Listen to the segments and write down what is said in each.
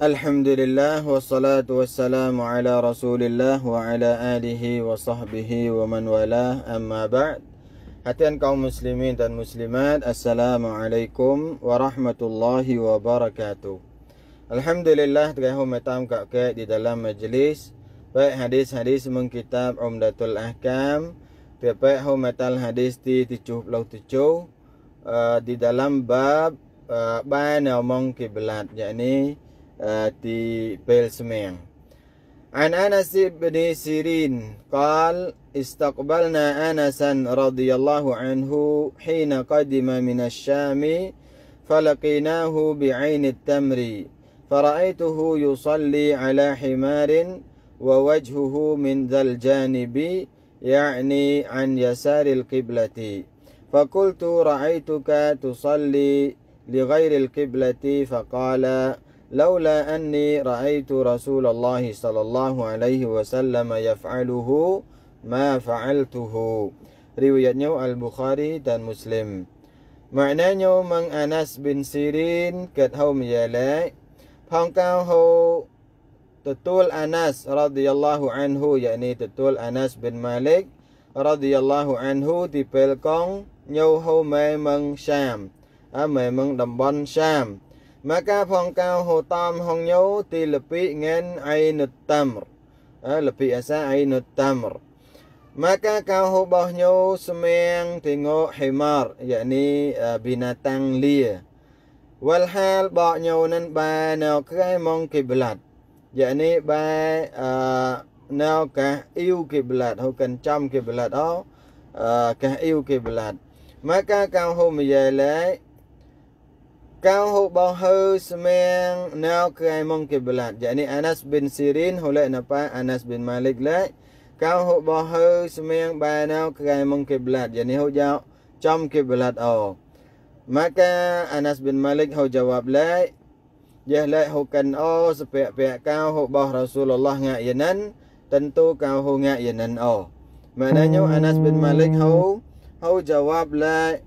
Alhamdulillah wassalatu wassalamu ala Rasulillah wa ala alihi wa sahbihi wa man wala amma ba'd. Hatian kaum muslimin dan muslimat, assalamualaikum warahmatullahi wabarakatuh. Alhamdulillah telah hormatam kakak di dalam majlis baik hadis-hadis mengkitab Umdatul Ahkam. Tepat hormatal hadis di tujuh puluh tujuh eh, di dalam bab uh, bayan omong kiblat yakni آتي Belsmeng. عن أنس بن سيرين قال استقبلنا أنسا رضي الله عنه حين قدم من الشام فلقيناه بعين التمر فرأيته يصلي على حمار ووجهه من ذا الجانب يعني عن يسار القبلة فقلت رأيتك تصلي لغير القبلة فقال لولا أني رأيت رسول الله صلى الله عليه وسلم يفعله ما fa'altuhu riwayatnya Al-Bukhari dan Muslim Maknanya Mang Anas bin Sirin kết hậu mẹ lệ Phong cao hậu Tutul Anas radhiyallahu anhu yakni tutul Anas bin Malik radhiyallahu anhu thì pel con nhau hậu mẹ măng Sham à mẹ măng đầm bon Sham maka ផងកៅហូតាមហងញោទីលពីងែនអៃនុតាមរលពីអាសាអៃនុតាមរ maka កៅហូបោះញោស្មៀងទីងោហេម៉ារយ៉ានីប៊ីណាតាំងលីវលហាលបោះញោនឹងបែនៅក្រៃម៉ងគីប្លាត់យ៉ានីបែអឺនៅកាអ៊ីវគីប្លាត់ហូកិនចំគីប្លាត់អូកាអ៊ីវគីប្លាត់ maka កៅហូមយ៉ាឡៃ kau hubau hau semang nau kai mong ke belat. Yakni Anas bin Sirin hulai napa Anas bin Malik lai. Kau hubau hau semang bai nau kai mong ke belat. Yakni hau jau trong ke belat au. Maka Anas bin Malik hau jawab lai. Yah lai hau kan au sepiak-piak kau hubau Rasulullah ngak yenan. Tentu kau hau ngak yenan au. Maknanya Anas bin Malik hau hau jawab lai.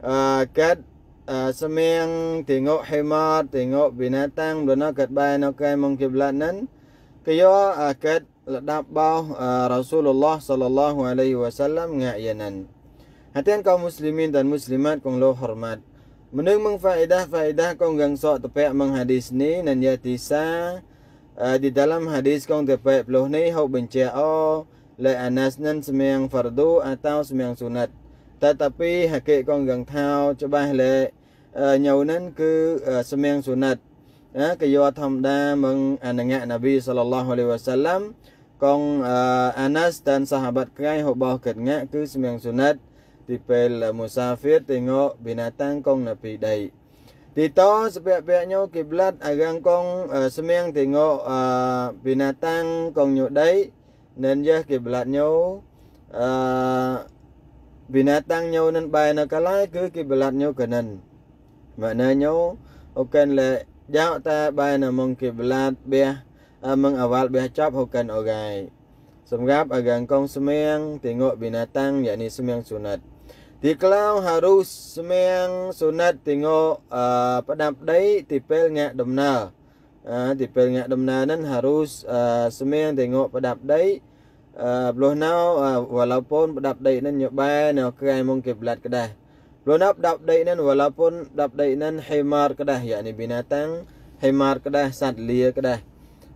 Uh, kad Ah, semeng tengok khemat tengok binatang dona kat bai nak kai mong kiblat nan kyo akat ah, ledap bau ah, Rasulullah sallallahu alaihi wasallam ngayanan hatian kaum muslimin dan muslimat kong lo hormat Menung meng faedah faedah kong gang sok tepek meng hadis ni nan ya tisa di dalam hadis kong tepek peluh ni hau bencia o le anas nan semeng fardu atau semeng sunat. tetapi hakikong yang thao chabah le nhau nan cứ semeng sunat ណាក៏យកធម្មតាមកអនុញ្ញាតនប៊ីសាឡឡោះអាឡៃវ៉ាសាឡាំកងអាណាស់តានសាហាបាត់កាយរបស់កិតងាក់គឺស្មៀងសុណាត់ទីពេលមូសាហ្វៀតទីងោបិណាតាំងកងណពីដីទីតោសពៈពៈញោគីប្លាត់អារាំងកងស្មៀងទីងោបិណាតាំងកងញោដីនិនយះគីប្លាត់ញោអឺ binatang nyo nan bay na lái cứ ki belat nyo kanan mana nyo okan le jao ta bay na mong ki belat be à, mong à học cần gai awal be chop hokan ogai Semgap agang kong semeng tengok binatang yakni semeng sunat. Thì clown harus semeng sunat tengok uh, padap dai tipel ngak domna. Uh, tipel ngak domna nan harus uh, ngộ bắt padap đấy Ah, belum nak ah, walaupun dap day nen nyobai nak kaya mungkin belat kedah. Belum nak dap day nen walaupun dap day nen hemar kedah, yakni binatang hemar kedah sat liar kedah.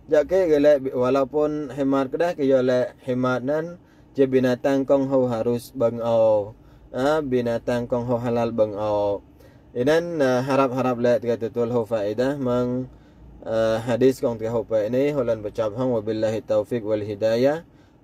Jadi kalau walaupun hemar kedah, kalau hemar nen je binatang kong hau harus bangau. Ah, binatang kong hau halal bangau. Inan harap harap lek tiga tutul hau faidah meng hadis kong tiga hau faidah ini hulan bercabang wabillahi taufik wal hidayah.